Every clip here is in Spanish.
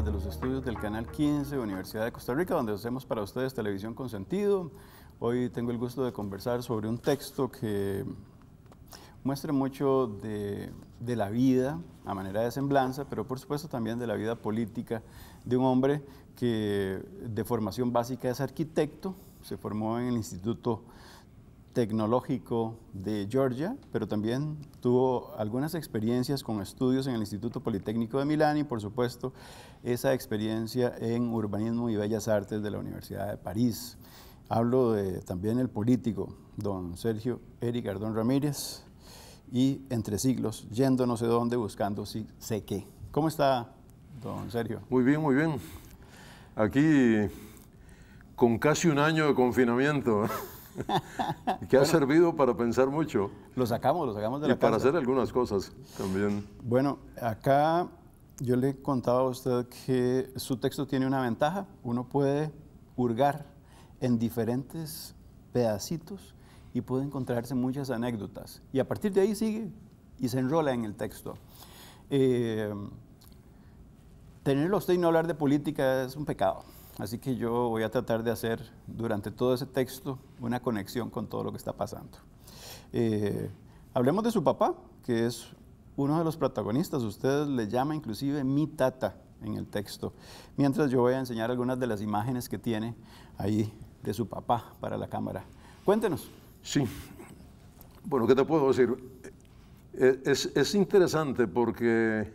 de los estudios del Canal 15 Universidad de Costa Rica, donde hacemos para ustedes televisión con sentido. Hoy tengo el gusto de conversar sobre un texto que muestra mucho de, de, la vida a manera de semblanza, pero por supuesto también de la vida política de un hombre que de formación básica es arquitecto, se formó en el Instituto Tecnológico de Georgia, pero también tuvo algunas experiencias con estudios en el Instituto Politécnico de Milán y, por supuesto, esa experiencia en Urbanismo y Bellas Artes de la Universidad de París. Hablo de también el político, don Sergio Eric Ardón Ramírez, y entre siglos, yendo no sé dónde, buscando si sé qué. ¿Cómo está, don Sergio? Muy bien, muy bien. Aquí, con casi un año de confinamiento. ¿eh? que ha servido para pensar mucho. Lo sacamos, lo sacamos de y para hacer algunas cosas también. Bueno, acá yo le contaba a usted que su texto tiene una ventaja. Uno puede hurgar en diferentes pedacitos y puede encontrarse muchas anécdotas. Y a partir de ahí sigue y se enrola en el texto. Eh, tenerlo usted y no hablar de política es un pecado. Así que yo voy a tratar de hacer durante todo ese texto una conexión con todo lo que está pasando. Eh, hablemos de su papá, que es uno de los protagonistas. Ustedes le llama inclusive mi tata en el texto. Mientras yo voy a enseñar algunas de las imágenes que tiene ahí de su papá para la cámara. Cuéntenos. Sí. Bueno, ¿qué te puedo decir? E, es, es interesante porque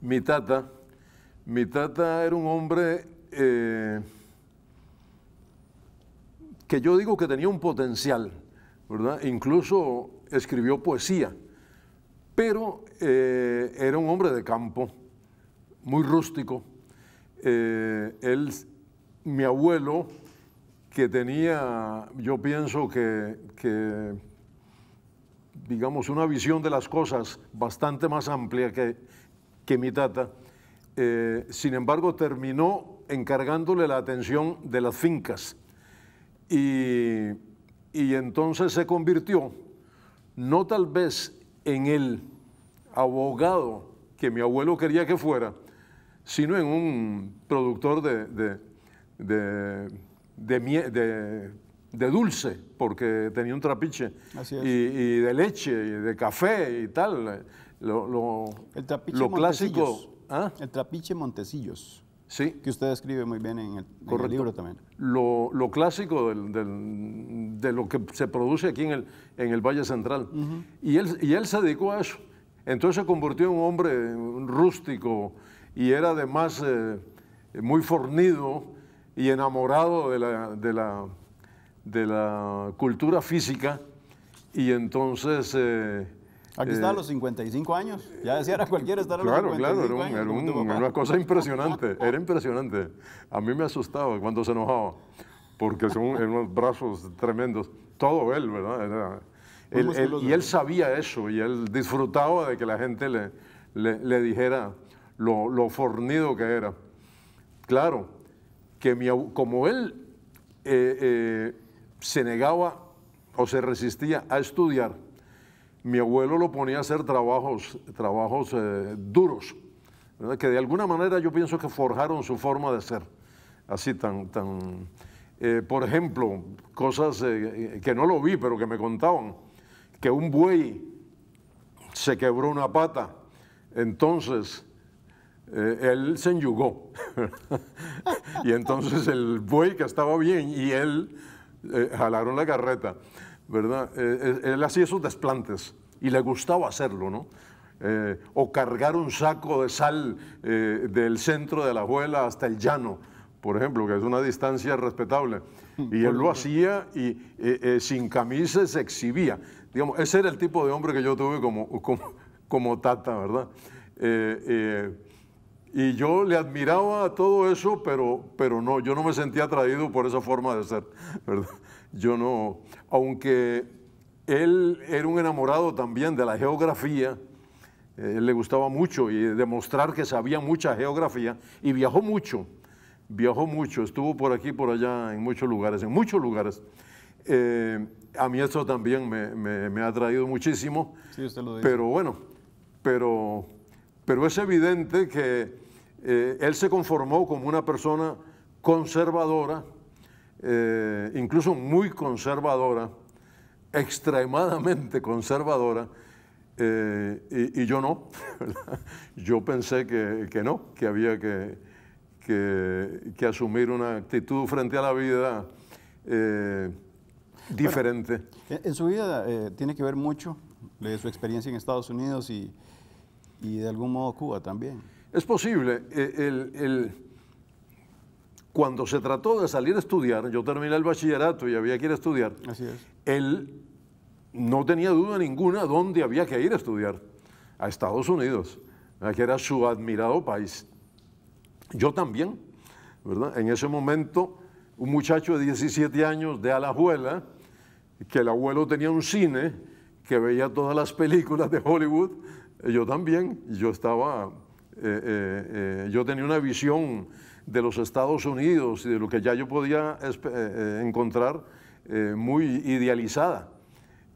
mi tata, mi tata era un hombre eh, que yo digo que tenía un potencial, Incluso escribió poesía, pero eh, era un hombre de campo, muy rústico. Eh, él, mi abuelo, que tenía, yo pienso que, digamos, una visión de las cosas bastante más amplia que, mi tata, sin embargo terminó encargándole la atención de las fincas. Y, entonces se convirtió, no tal vez en el abogado que mi abuelo quería que fuera, sino en un productor de, de, dulce, porque tenía un trapiche, y, de leche, y de café y tal. Lo, lo, el trapiche ¿ah? El trapiche Montesillos. Sí. Que usted escribe muy bien en el, libro también. Lo, clásico de lo que se produce aquí en el, en el Valle Central. y, él, y se dedicó a eso. Entonces se convirtió en un hombre rústico y era además eh, muy fornido y enamorado de la, de la, cultura física. Y entonces... Eh, Aquí eh, está a los 55 años. Ya decía, era cualquiera estar a los claro, era, era una cosa impresionante. Era impresionante. A mí me asustaba cuando se enojaba, porque son unos brazos tremendos. Todo él, ¿verdad? y él sabía eso, y él disfrutaba de que la gente le, le, dijera lo, lo, fornido que era. Claro, que mi, como él eh, eh, se negaba o se resistía a estudiar, mi abuelo lo ponía a hacer trabajos, trabajos eh, duros, que de alguna manera yo pienso que forjaron su forma de ser, así tan... tan eh, por ejemplo, cosas eh, que no lo vi, pero que me contaban, que un buey se quebró una pata, entonces él se enyugó. y entonces el buey que estaba bien y él jalaron la carreta. ¿verdad? Eh, eh, él hacía esos desplantes y le gustaba hacerlo, ¿no? Eh, o cargar un saco de sal del centro de la abuela hasta el llano, por ejemplo, que es una distancia respetable. Y él lo hacía y sin camisas exhibía. Digamos, ese era el tipo de hombre que yo tuve como, como, tata, ¿verdad? Y yo le admiraba todo eso, pero, pero no, yo no me sentía atraído por esa forma de ser, ¿verdad? Yo no, aunque él era un enamorado también de la geografía, eh, le gustaba mucho y demostrar que sabía mucha geografía y viajó mucho, viajó mucho, estuvo por aquí, por allá, en muchos lugares, en muchos lugares. Eh, a mí esto también me, ha traído muchísimo, pero bueno, pero, es evidente que eh, él se conformó como una persona conservadora, eh, incluso muy conservadora, extremadamente conservadora, eh, y, yo no, yo pensé que, que, no, que había que, que, asumir una actitud frente a la vida eh, diferente. en su vida tiene que ver mucho su experiencia en Estados Unidos y, y de algún modo Cuba también. Es posible. El, el, cuando se trató de salir a estudiar, yo terminé el bachillerato y había que ir a estudiar. Él no tenía duda ninguna dónde había que ir a estudiar. A Estados Unidos, que era su admirado país. Yo también, ¿verdad? En ese momento, un muchacho de 17 años de Alajuela, que el abuelo tenía un cine, que veía todas las películas de Hollywood, yo también, yo estaba, eh, eh, eh, yo tenía una visión de los Estados Unidos y de lo que ya yo podía eh, eh, encontrar eh, muy idealizada.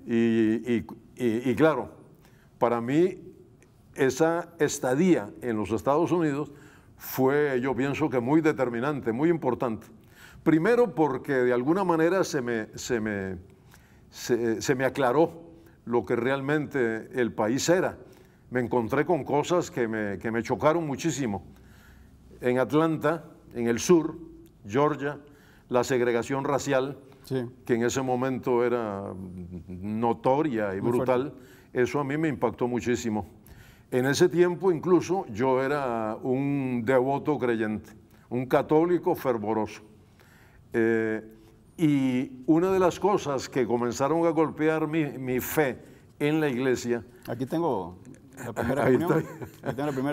Y, claro, para mí esa estadía en los Estados Unidos fue, yo pienso que muy determinante, muy importante. Primero porque de alguna manera se me, se me, aclaró lo que realmente el país era. Me encontré con cosas que me chocaron muchísimo en Atlanta, en el sur, Georgia, la segregación racial, que en ese momento era notoria y brutal, eso a mí me impactó muchísimo. En ese tiempo incluso yo era un devoto creyente, un católico fervoroso. Eh, y una de las cosas que comenzaron a golpear mi fe en la iglesia. Aquí tengo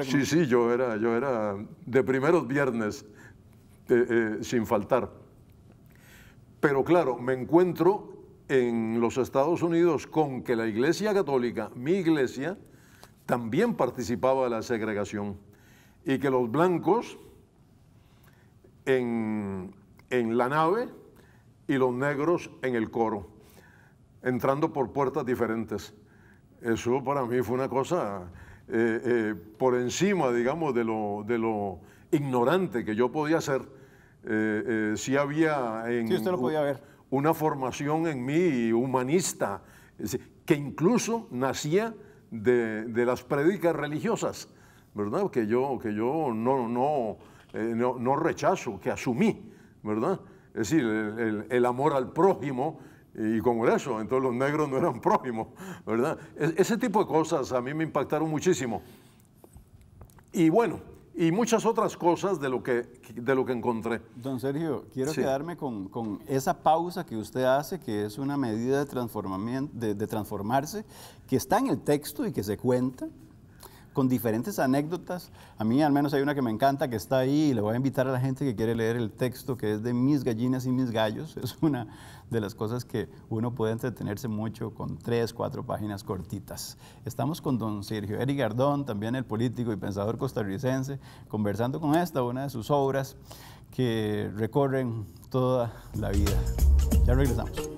Sí, sí, yo era, yo era de primeros viernes, eh, eh, sin faltar. Pero claro, me encuentro en los Estados Unidos con que la Iglesia Católica, mi iglesia, también participaba de la segregación y que los blancos en la nave y los negros en el coro, entrando por puertas diferentes. Eso para mí fue una cosa eh, eh, por encima, digamos, de lo, ignorante que yo podía ser. Eh, eh sí había en podía una formación en mí humanista, que incluso nacía de, las prédicas religiosas, ¿verdad? Que yo, que yo no, no, no, rechazo, que asumí, ¿verdad? Es decir, el amor al prójimo, y Congreso, entonces los negros no eran prójimos, ¿verdad? E, ese tipo de cosas a mí me impactaron muchísimo. Y bueno, y muchas otras cosas de lo que, de lo que encontré. Don Sergio, quiero quedarme con, con, esa pausa que usted hace, que es una medida de, de, de, transformarse, que está en el texto y que se cuenta con diferentes anécdotas. A mí al menos hay una que me encanta, que está ahí, y le voy a invitar a la gente que quiere leer el texto, que es de Mis gallinas y mis gallos. Es una de las cosas que uno puede entretenerse mucho con tres, cuatro páginas cortitas. Estamos con don Sergio Eric Gardón, también el político y pensador costarricense, conversando con esta, una de sus obras que recorren toda la vida. Ya regresamos.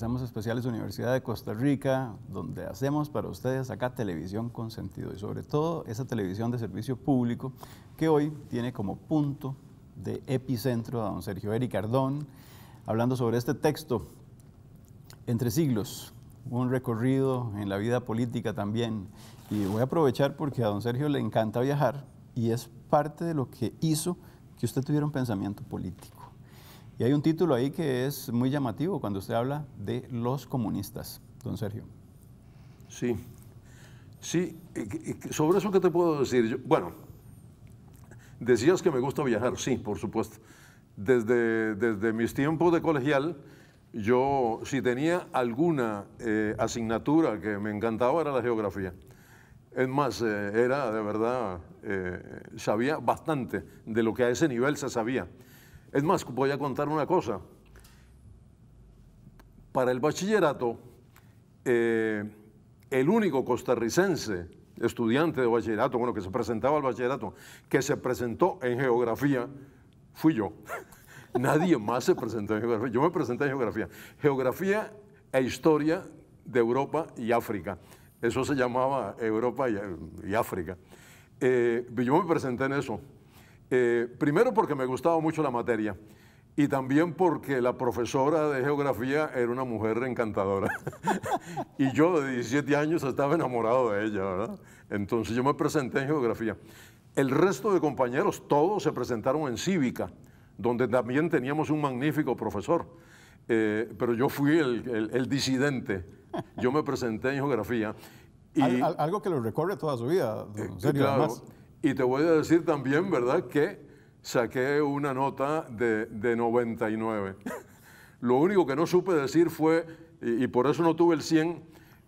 Regresamos especiales Universidad de Costa Rica, donde hacemos para ustedes acá televisión con sentido y sobre todo esa televisión de servicio público que hoy tiene como punto de epicentro a don Sergio eric ardón hablando sobre este texto, Entre siglos, un recorrido en la vida política también. Y voy a aprovechar porque a don Sergio le encanta viajar y es parte de lo que hizo que usted tuviera un pensamiento político. Y hay un título ahí que es muy llamativo cuando se habla de los comunistas, don Sergio. Sí, sí, sobre eso que te puedo decir. bueno, decías que me gusta viajar, sí, por supuesto. Desde, desde mis tiempos de colegial, yo si tenía alguna eh, asignatura que me encantaba era la geografía. Es más, eh, era de verdad, eh, sabía bastante de lo que a ese nivel se sabía. Es más, voy a contar una cosa. Para el bachillerato, eh, el único costarricense estudiante de bachillerato, bueno, que se presentaba al bachillerato, que se presentó en geografía, fui yo. Nadie más se presentó en geografía. Yo me presenté en geografía. Geografía e historia de Europa y África. Eso se llamaba Europa y, África. Eh, yo me presenté en eso. Eh, primero porque me gustaba mucho la materia y también porque la profesora de geografía era una mujer encantadora. y yo de 17 años estaba enamorado de ella, ¿verdad? Entonces yo me presenté en geografía. El resto de compañeros, todos se presentaron en cívica, donde también teníamos un magnífico profesor. Eh, pero yo fui el, disidente. Yo me presenté en geografía. Y, algo que lo recorre toda su vida. En y te voy a decir también, ¿verdad?, que saqué una nota de, 99. Lo único que no supe decir fue, y, por eso no tuve el 100,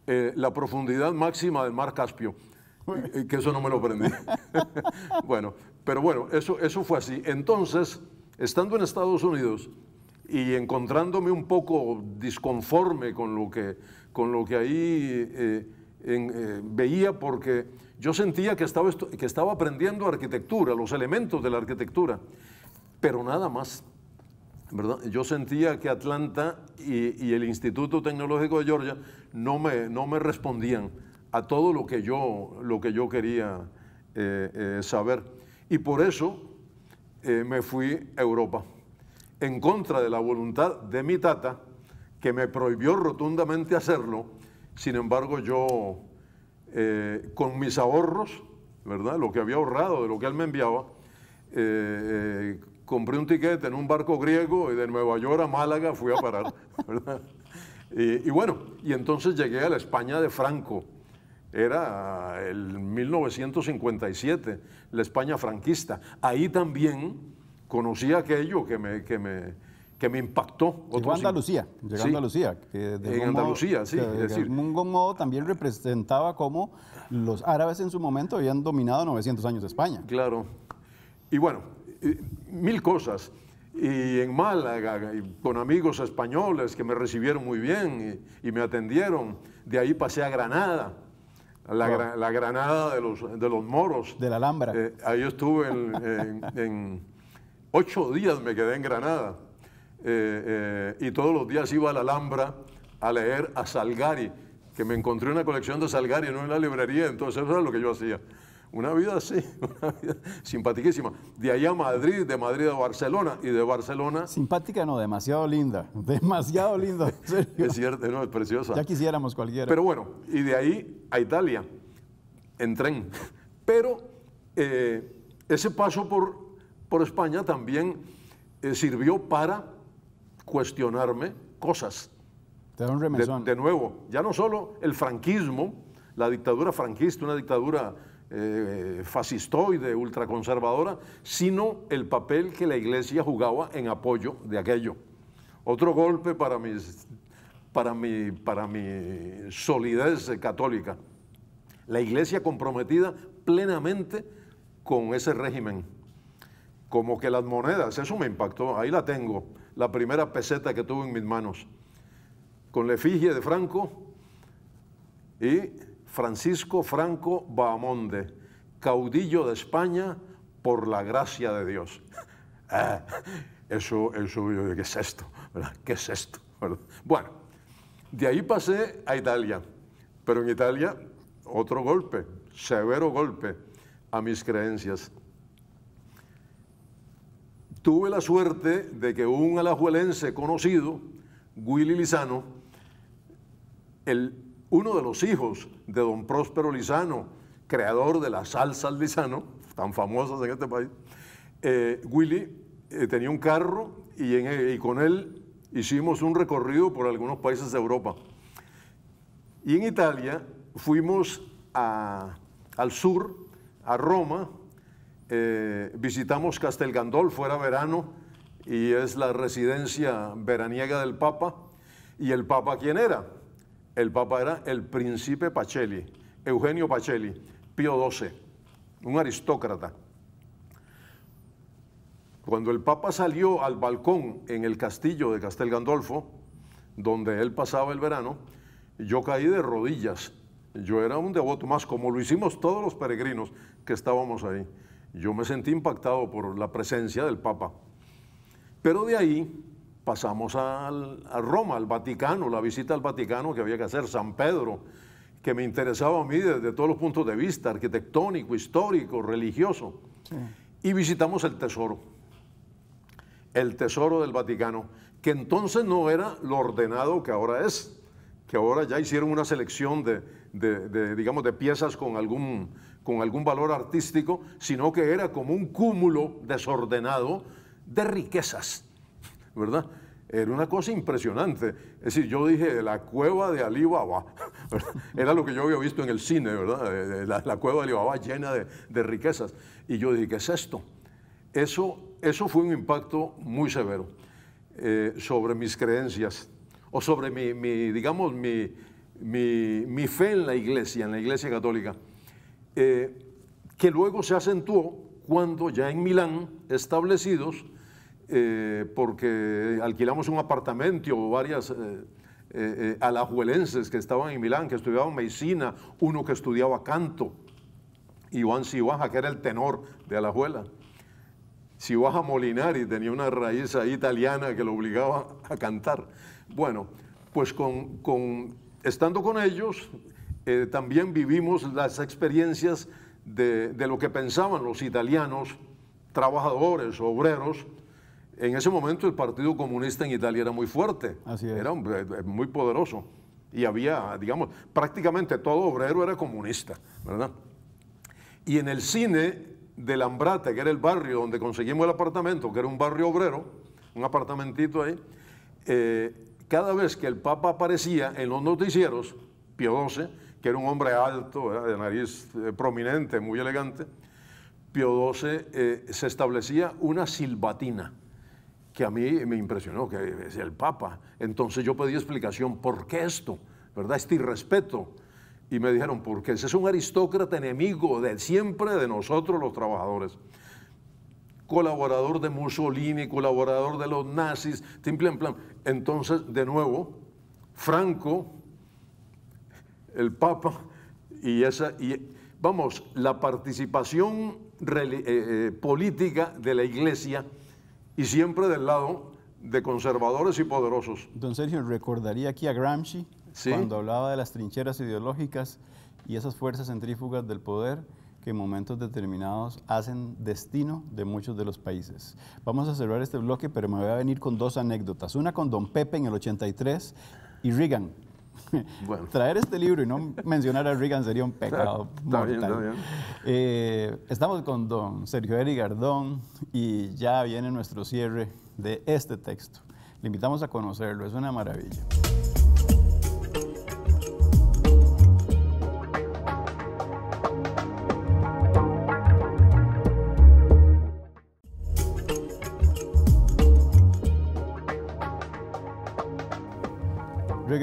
eh, la profundidad máxima del mar Caspio, que eso no me lo aprendí. bueno, pero bueno, eso, eso fue así. Entonces, estando en Estados Unidos y encontrándome un poco disconforme con lo que, con lo que ahí... Eh, eh, veía porque yo sentía que estaba, que estaba aprendiendo arquitectura, los elementos de la arquitectura, pero nada más. ¿verdad? Yo sentía que Atlanta y, el Instituto Tecnológico de Georgia no me, no me respondían a todo lo que yo, lo que yo quería eh, eh, saber. Y por eso me fui a Europa, en contra de la voluntad de mi tata, que me prohibió rotundamente hacerlo sin embargo, yo eh, con mis ahorros, ¿verdad? Lo que había ahorrado de lo que él me enviaba, eh, eh, compré un tiquete en un barco griego y de Nueva York a Málaga fui a parar, Y, bueno, y entonces llegué a la España de Franco. Era el 1957, la España franquista. Ahí también conocí aquello que me, que me que me impactó. Llegó a Andalucía, llegó a Andalucía. en Andalucía, sí. Que, es decir, de algún modo también representaba cómo los árabes en su momento habían dominado 900 años de España. Claro. Y bueno, mil cosas. Y en Málaga, con amigos españoles que me recibieron muy bien y, me atendieron. De ahí pasé a Granada. La, Granada de los, de los moros. De la Alhambra. Eh, ahí estuve en, en ocho días me quedé en Granada. Eh, eh, y todos los días iba a la Alhambra a leer a Salgari, que me encontré una colección de Salgari no en la librería, entonces eso era lo que yo hacía. Una vida así, una vida simpaticísima. De allá a Madrid, de Madrid a Barcelona y de Barcelona. Simpática no, demasiado linda, demasiado linda. es cierto, no, es preciosa. Ya quisiéramos cualquiera. Pero bueno, y de ahí a Italia, en tren. Pero eh, ese paso por, por España también sirvió para cuestionarme cosas. De, nuevo, ya no solo el franquismo, la dictadura franquista, una dictadura eh, fascistoide, ultraconservadora, sino el papel que la iglesia jugaba en apoyo de aquello. Otro golpe para, para, mi, para mi solidez católica. La iglesia comprometida plenamente con ese régimen. Como que las monedas, eso me impactó, ahí la tengo la primera peseta que tuve en mis manos, con la efigie de Franco y Francisco Franco Bahamonde, caudillo de España por la gracia de Dios. Ah, eso, eso, ¿qué es esto? ¿Qué es esto? Bueno, de ahí pasé a Italia, pero en Italia otro golpe, severo golpe a mis creencias tuve la suerte de que un alajuelense conocido, Willy Lizano, el, uno de los hijos de don Próspero Lizano, creador de las salsas Lizano, tan famosas en este país, eh, Willy eh, tenía un carro y, en, eh, con él hicimos un recorrido por algunos países de Europa. Y en Italia fuimos al sur, a Roma, eh, visitamos Castel Gandolfo, era verano, y es la residencia veraniega del Papa. ¿Y el Papa quién era? El Papa era el príncipe Pacelli, Eugenio Pacelli, Pío XII, un aristócrata. Cuando el Papa salió al balcón en el castillo de Castel Gandolfo, donde él pasaba el verano, yo caí de rodillas. Yo era un devoto más, como lo hicimos todos los peregrinos que estábamos ahí. Yo me sentí impactado por la presencia del Papa. Pero de ahí pasamos a Roma, al Vaticano, la visita al Vaticano que había que hacer, San Pedro, que me interesaba a mí desde todos los puntos de vista, arquitectónico, histórico, religioso. Y visitamos el tesoro, el tesoro del Vaticano, que entonces no era lo ordenado que ahora es, que ahora ya hicieron una selección de digamos, de piezas con algún con algún valor artístico, sino que era como un cúmulo desordenado de riquezas, ¿verdad? Era una cosa impresionante. Es decir, yo dije, la cueva de Alibaba, ¿verdad? era lo que yo había visto en el cine, ¿verdad? Eh, eh, la, cueva de Alibaba llena de, riquezas. Y yo dije, ¿qué es esto? Eso, eso fue un impacto muy severo eh, sobre mis creencias o sobre mi, digamos, mi, mi fe en la iglesia, en la iglesia católica. Eh, que luego se acentuó cuando ya en Milán, establecidos, eh, porque alquilamos un apartamento o varias eh, alajuelenses que estaban en Milán, que estudiaban medicina, uno que estudiaba canto, Iván Sibaja, que era el tenor de Alajuela. Sibaja Molinari tenía una raíz italiana que lo obligaba a cantar. Bueno, pues con, estando con ellos, eh, también vivimos las experiencias de, lo que pensaban los italianos, trabajadores, obreros. En ese momento el Partido Comunista en Italia era muy fuerte, era eh, eh, muy poderoso y había, digamos, prácticamente todo obrero era comunista, ¿verdad? Y en el cine de Lambrate, que era el barrio donde conseguimos el apartamento, que era un barrio obrero, un apartamentito ahí, cada vez que el Papa aparecía en los noticieros, Pío XII, que era un hombre alto, de nariz eh, prominente, muy elegante, Pío XII eh, se establecía una silbatina que a mí me impresionó, que es el Papa. Entonces yo pedí explicación, ¿por qué esto? ¿Verdad? Este irrespeto. Y me dijeron, porque ese es un aristócrata enemigo de siempre de nosotros los trabajadores. Colaborador de Mussolini, colaborador de los nazis, en plan. Entonces, de nuevo, Franco el Papa y esa... Y, vamos, la participación eh, eh, política de la Iglesia y siempre del lado de conservadores y poderosos. Don Sergio, recordaría aquí a Gramsci cuando hablaba de las trincheras ideológicas y esas fuerzas centrífugas del poder que en momentos determinados hacen destino de muchos de los países. Vamos a cerrar este bloque, pero me voy a venir con dos anécdotas. Una con Don Pepe en el 83 y Reagan Bueno. Traer este libro y no mencionar a Reagan sería un pecado está, eh, estamos con don Sergio Eri Gardón y ya viene nuestro cierre de este texto. Le invitamos a conocerlo, es una maravilla.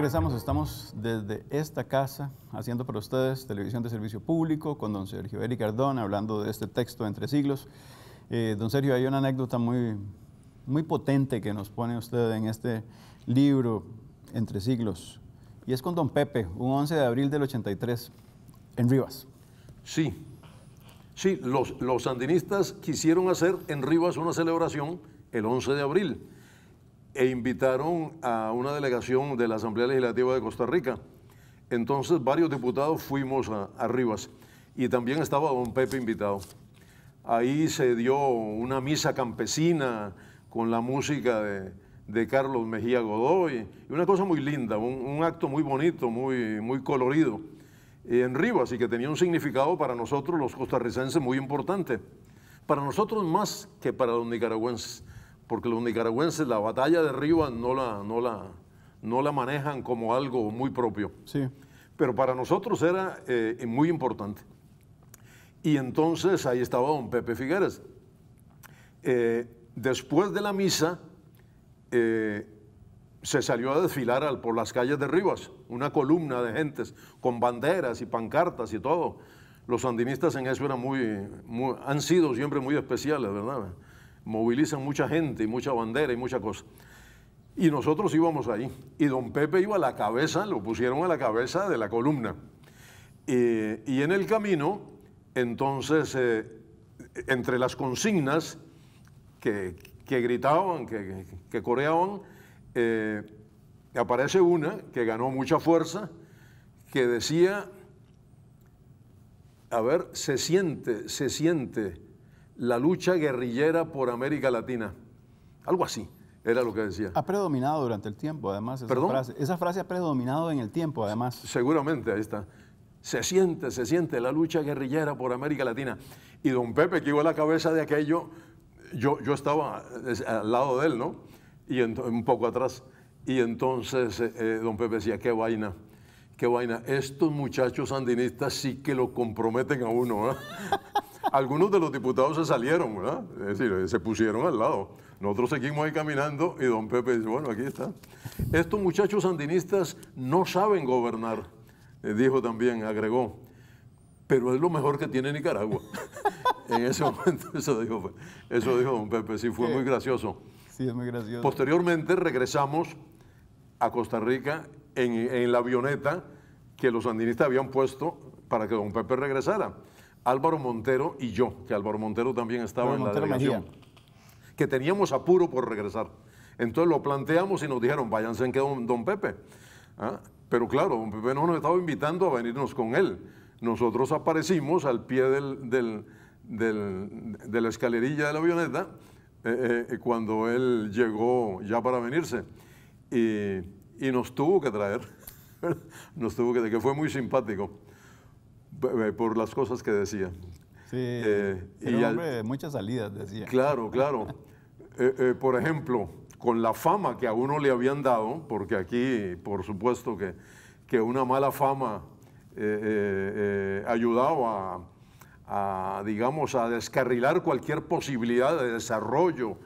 estamos desde esta casa haciendo para ustedes televisión de servicio público con don Sergio Eric Ardón hablando de este texto Entre Siglos. Eh, don Sergio, hay una anécdota muy, muy potente que nos pone usted en este libro Entre Siglos y es con don Pepe, un 11 de abril del 83 en Rivas. Sí, sí, los, los sandinistas quisieron hacer en Rivas una celebración el 11 de abril e invitaron a una delegación de la Asamblea Legislativa de Costa Rica. Entonces varios diputados fuimos a, Rivas y también estaba don Pepe invitado. Ahí se dio una misa campesina con la música de, Carlos Mejía Godoy, y una cosa muy linda, un, acto muy bonito, muy, muy colorido, eh, en Rivas y que tenía un significado para nosotros los costarricenses muy importante, para nosotros más que para los nicaragüenses porque los nicaragüenses la batalla de Rivas no la, no la, no la manejan como algo muy propio. Sí. Pero para nosotros era eh, muy importante. Y entonces ahí estaba don Pepe Figueres. Eh, después de la misa, eh, se salió a desfilar por las calles de Rivas, una columna de gentes con banderas y pancartas y todo. Los sandinistas en eso eran muy, muy han sido siempre muy especiales, ¿verdad? movilizan mucha gente y mucha bandera y mucha cosa. Y nosotros íbamos ahí. Y don Pepe iba a la cabeza, lo pusieron a la cabeza de la columna. Eh, y en el camino, entonces, eh, entre las consignas que, gritaban, que, que coreaban, eh, aparece una que ganó mucha fuerza, que decía, a ver, se siente, se siente la lucha guerrillera por América Latina. Algo así era lo que decía. Ha predominado durante el tiempo, además, esa ¿Perdón? frase. Esa frase ha predominado en el tiempo, además. Seguramente, ahí está. Se siente, se siente la lucha guerrillera por América Latina. Y don Pepe, que iba a la cabeza de aquello, yo, yo estaba al lado de él, ¿no? Y un poco atrás. Y entonces eh, eh, don Pepe decía, qué vaina, qué vaina. Estos muchachos sandinistas sí que lo comprometen a uno, ¿eh?" algunos de los diputados se salieron, ¿verdad? Es decir, eh, se pusieron al lado. Nosotros seguimos ahí caminando y don Pepe dice, bueno, aquí está. Estos muchachos sandinistas no saben gobernar, eh, dijo también, agregó. Pero es lo mejor que tiene Nicaragua. en ese momento eso dijo, eso dijo don Pepe, sí, fue muy gracioso. Sí, es muy gracioso. Posteriormente regresamos a Costa Rica en, en la avioneta que los sandinistas habían puesto para que don Pepe regresara. Álvaro Montero y yo, que Álvaro Montero también estaba en la delegación, que teníamos apuro por regresar. Entonces lo planteamos y nos dijeron, váyanse en que don, Pepe. Ah, pero claro, don Pepe no nos estaba invitando a venirnos con él. Nosotros aparecimos al pie de la escalerilla de la avioneta eh, eh, eh, cuando él llegó ya para venirse. Y, y nos tuvo que traer, nos tuvo que, que fue muy simpático. Eh, por las cosas que decía. Eh, y muchas salidas, decía. Claro, claro. Eh, por ejemplo, con la fama que a uno le habían dado, porque aquí, por supuesto, que, que una mala fama ayudaba a, digamos, a descarrilar cualquier posibilidad de desarrollo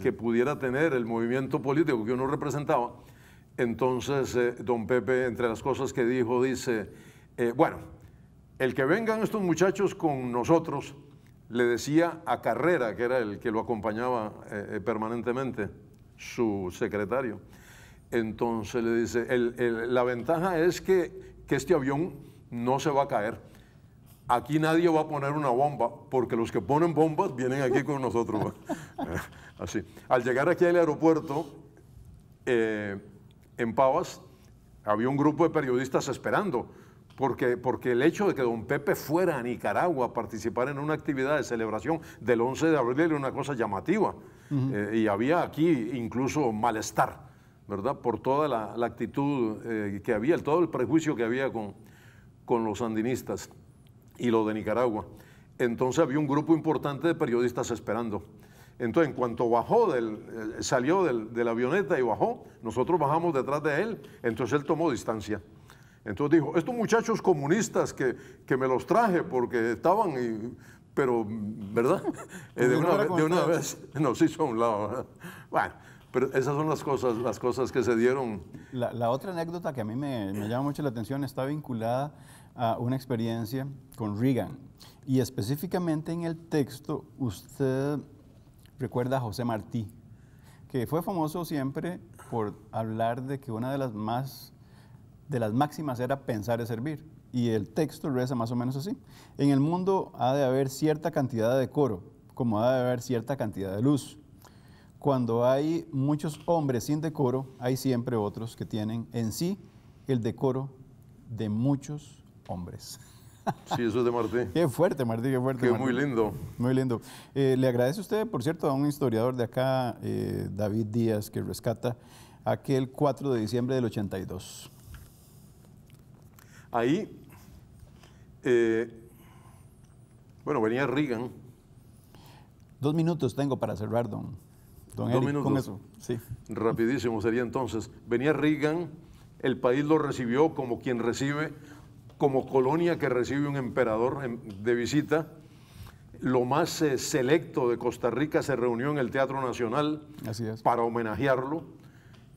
que pudiera tener el movimiento político que uno representaba. Entonces, don Pepe, entre las cosas que dijo, dice, bueno, el que vengan estos muchachos con nosotros, le decía a Carrera, que era el que lo acompañaba eh, eh, permanentemente, su secretario. Entonces le dice, la ventaja es que, este avión no se va a caer. Aquí nadie va a poner una bomba, porque los que ponen bombas vienen aquí con nosotros. Así. Al llegar aquí al aeropuerto, eh, en Pavas, había un grupo de periodistas esperando porque, porque, el hecho de que don Pepe fuera a Nicaragua a participar en una actividad de celebración del 11 de abril era una cosa llamativa. Eh, y había aquí incluso malestar, ¿verdad? Por toda la, actitud eh, que había, todo el prejuicio que había con, con los sandinistas y lo de Nicaragua. Entonces había un grupo importante de periodistas esperando. Entonces, en cuanto bajó, del, eh, salió del, de la avioneta y bajó, nosotros bajamos detrás de él, entonces él tomó distancia. Entonces dijo, estos muchachos comunistas que, que me los traje porque estaban, pero, ¿verdad? Eh, de, una, vez nos hizo a un lado. Bueno, pero esas son las cosas, las cosas que se dieron. La, la otra anécdota que a mí me, me llama mucho la atención está vinculada a una experiencia con Reagan. Y específicamente en el texto, usted recuerda a José Martí, que fue famoso siempre por hablar de que una de las más de las máximas era pensar es servir. Y el texto reza más o menos así. En el mundo ha de haber cierta cantidad de decoro, como ha de haber cierta cantidad de luz. Cuando hay muchos hombres sin decoro, hay siempre otros que tienen en sí el decoro de muchos hombres. Sí, eso es de Martí. Qué fuerte, Martí, qué fuerte. Qué muy lindo. Muy lindo. Eh, le agradece a usted, por cierto, a un historiador de acá, eh, David Díaz, que rescata aquel 4 de diciembre del 82. Ahí, eh, bueno, venía Reagan. Dos minutos tengo para cerrar, don, Dos minutos. Sí. Rapidísimo sería entonces. Venía Reagan, el país lo recibió como quien recibe, como colonia que recibe un emperador de visita lo más eh, selecto de Costa Rica se reunió en el Teatro Nacional para homenajearlo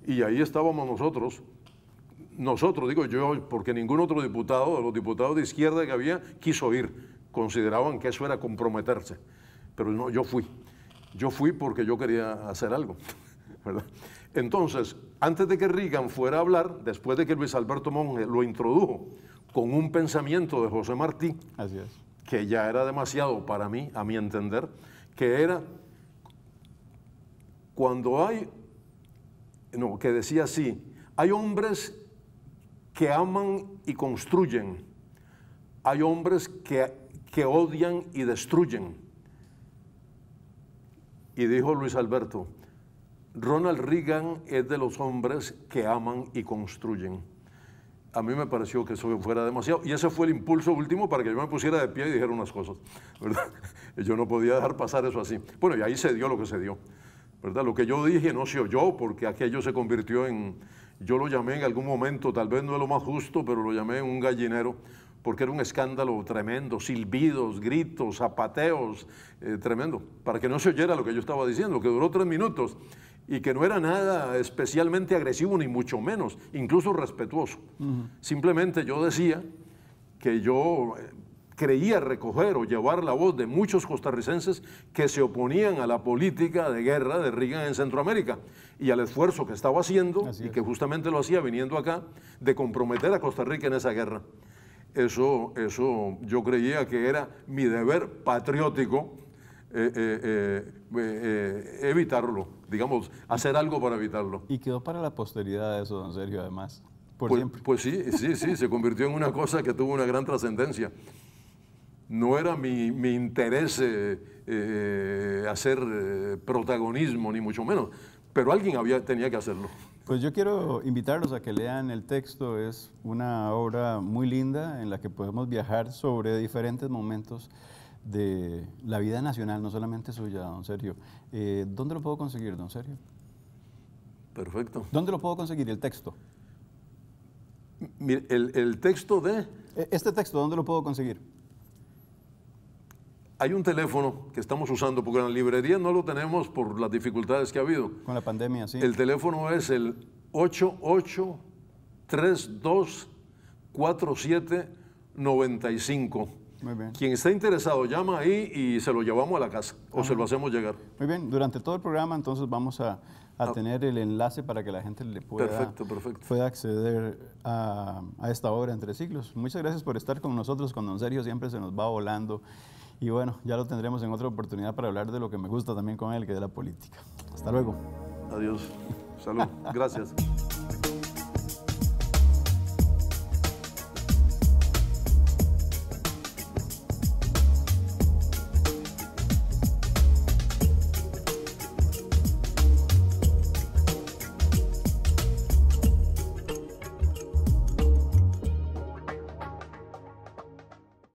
y ahí estábamos nosotros nosotros, digo yo, porque ningún otro diputado, de los diputados de izquierda que había, quiso ir. Consideraban que eso era comprometerse. Pero no, yo fui. Yo fui porque yo quería hacer algo. ¿verdad? Entonces, antes de que Reagan fuera a hablar, después de que Luis Alberto Monge lo introdujo con un pensamiento de José Martí, que ya era demasiado para mí, a mi entender, que era cuando hay, no, que decía así, hay hombres que aman y construyen. Hay hombres que, que odian y destruyen. Y dijo Luis Alberto, Ronald Reagan es de los hombres que aman y construyen. A mí me pareció que eso fuera demasiado. Y ese fue el impulso último para que yo me pusiera de pie y dijera unas cosas. Yo no podía dejar pasar eso así. Bueno, y ahí se dio lo que se dio. ¿verdad? Lo que yo dije no se oyó porque aquello se convirtió en, yo lo llamé en algún momento, tal vez no es lo más justo, pero lo llamé un gallinero, porque era un escándalo tremendo, silbidos, gritos, zapateos, eh, tremendo, para que no se oyera lo que yo estaba diciendo, que duró tres minutos y que no era nada especialmente agresivo, ni mucho menos, incluso respetuoso. Simplemente yo decía que yo eh, creía recoger o llevar la voz de muchos costarricenses que se oponían a la política de guerra de Reagan en Centroamérica y al esfuerzo que estaba haciendo y que justamente lo hacía viniendo acá de comprometer a Costa Rica en esa guerra. Eso, eso yo creía que era mi deber patriótico eh, eh, eh, evitarlo, digamos, hacer algo para evitarlo. Y quedó para la posteridad eso, don Sergio, además. Pues, pues, sí, sí, sí, se convirtió en una cosa que tuvo una gran trascendencia no era mi, mi interés eh, eh, hacer eh, protagonismo, ni mucho menos, pero alguien había, tenía que hacerlo. Pues yo quiero invitarlos a que lean el texto, es una obra muy linda en la que podemos viajar sobre diferentes momentos de la vida nacional, no solamente suya, don Sergio. ¿Dónde lo puedo conseguir, don Sergio? Perfecto. ¿Dónde lo puedo conseguir, el texto? el, el texto de... E, este texto, ¿dónde lo puedo conseguir? Hay un teléfono que estamos usando, porque en la librería no lo tenemos por las dificultades que ha habido. Con la pandemia, sí. El teléfono es el 88324795. Muy bien. Quien esté interesado llama ahí y se lo llevamos a la casa o se lo hacemos llegar. Muy bien, durante todo el programa entonces vamos a, ah. tener el enlace para que la gente le pueda, perfecto, acceder a, a esta obra entre siglos. Muchas gracias por estar con nosotros, con Don Sergio siempre se nos va volando. Y bueno, ya lo tendremos en otra oportunidad para hablar de lo que me gusta también con él, que es la política. Hasta luego. Adiós. Salud. Gracias.